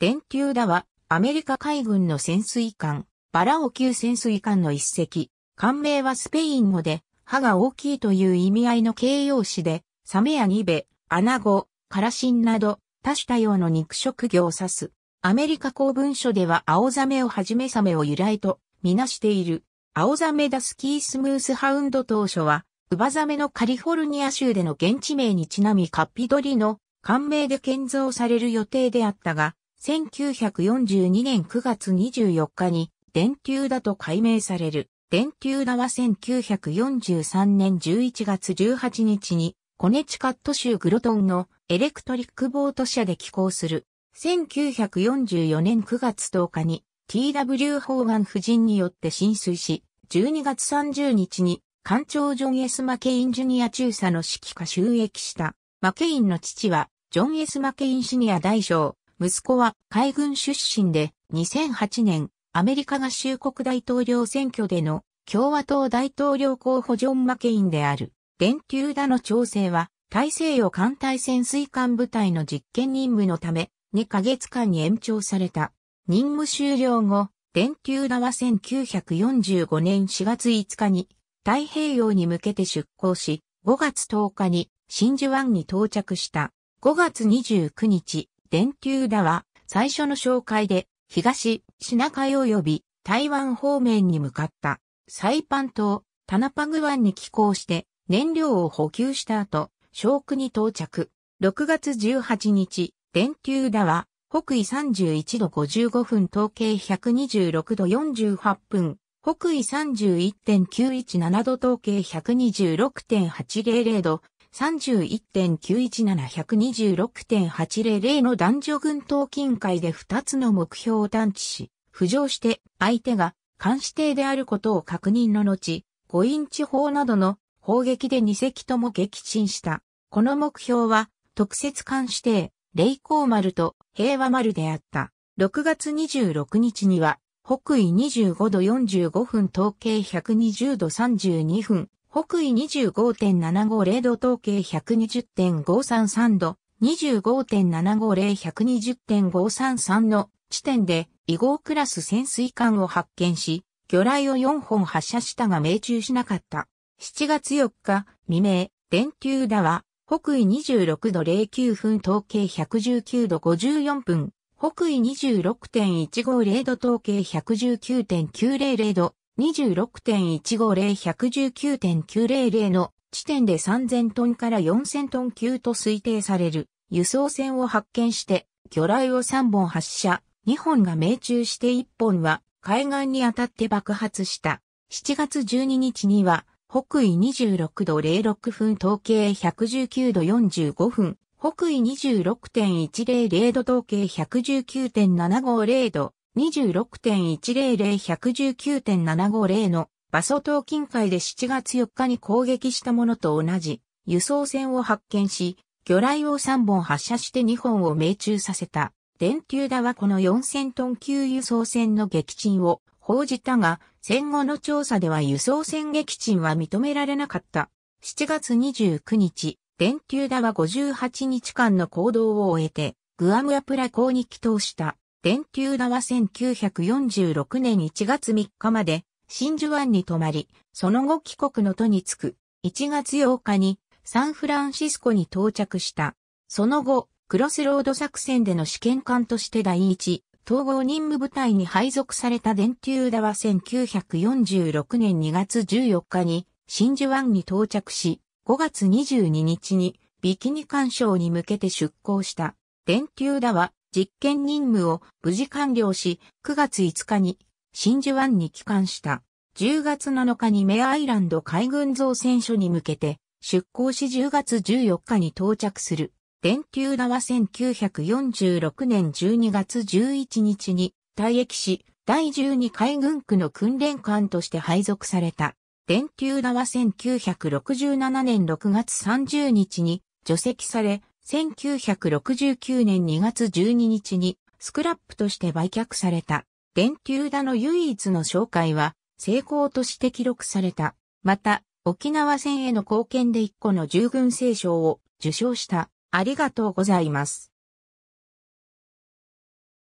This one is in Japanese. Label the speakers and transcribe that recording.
Speaker 1: 電球だは、アメリカ海軍の潜水艦、バラオ級潜水艦の一隻。艦名はスペイン語で、歯が大きいという意味合いの形容詞で、サメやニベ、アナゴ、カラシンなど、多種多様の肉食魚を指す。アメリカ公文書では青ザメをはじめサメを由来と、みなしている。青ザメダスキースムースハウンド当初は、ウバザメのカリフォルニア州での現地名にちなみカッピドリの艦名で建造される予定であったが、1942年9月24日に電球だと改名される。電球だは1943年11月18日にコネチカット州グロトンのエレクトリックボート社で寄港する。1944年9月10日に TW ホーガン夫人によって浸水し、12月30日に艦長ジョン・ S・ マケイン・ジュニア中佐の指揮下収益した。マケインの父は、ジョン・ S・ マケイン・シニア大将、息子は海軍出身で2008年アメリカ合衆国大統領選挙での共和党大統領候補ジョン・マケインである。電球打の調整は大西洋艦隊潜水艦部隊の実験任務のため2ヶ月間に延長された。任務終了後、電球打は1945年4月5日に太平洋に向けて出港し、5月10日に真珠湾に到着した。5月29日、電球だは、最初の紹介で、東、シナ海及び台湾方面に向かった、サイパン島、タナパグ湾に寄港して、燃料を補給した後、小区に到着。6月18日、電球だは、北緯31度55分、統計126度48分、北緯31.917度、統計126.800度、31.917126.800の男女群闘近海で2つの目標を探知し、浮上して相手が監視艇であることを確認の後、5インチ砲などの砲撃で2隻とも撃沈した。この目標は特設監視艇、霊光丸と平和丸であった。6月26日には、北緯25度45分、統計120度32分、北緯25.750度統計120.533度、25.750120.533の地点で、異号クラス潜水艦を発見し、魚雷を4本発射したが命中しなかった。7月4日未明、電球だは、北緯26度09分統計119度54分、北緯26.150度統計119.900度、26.150-119.900の地点で3000トンから4000トン級と推定される輸送船を発見して魚雷を3本発射、2本が命中して1本は海岸に当たって爆発した。7月12日には北緯26度06分統計119度45分、北緯26.100度統計119.750度、26.100-119.750のバソ島近海で7月4日に攻撃したものと同じ輸送船を発見し、魚雷を3本発射して2本を命中させた。電球田はこの4000トン級輸送船の撃沈を報じたが、戦後の調査では輸送船撃沈は認められなかった。7月29日、電球田は58日間の行動を終えて、グアムアプラ港に帰投した。電球田は1946年1月3日まで真珠湾に泊まり、その後帰国の都に着く、1月8日にサンフランシスコに到着した。その後、クロスロード作戦での試験官として第一、統合任務部隊に配属された電球田は1946年2月14日に真珠湾に到着し、5月22日にビキニ干渉に向けて出港した。電球田は実験任務を無事完了し、9月5日に真珠湾に帰還した。10月7日にメアアイランド海軍造船所に向けて出港し10月14日に到着する。電球田は1946年12月11日に退役し、第12海軍区の訓練官として配属された。電球田は1967年6月30日に除籍され、1969年2月12日にスクラップとして売却された電球田の唯一の紹介は成功として記録された。また、沖縄戦への貢献で1個の従軍聖賞を受賞した。ありがとうございます。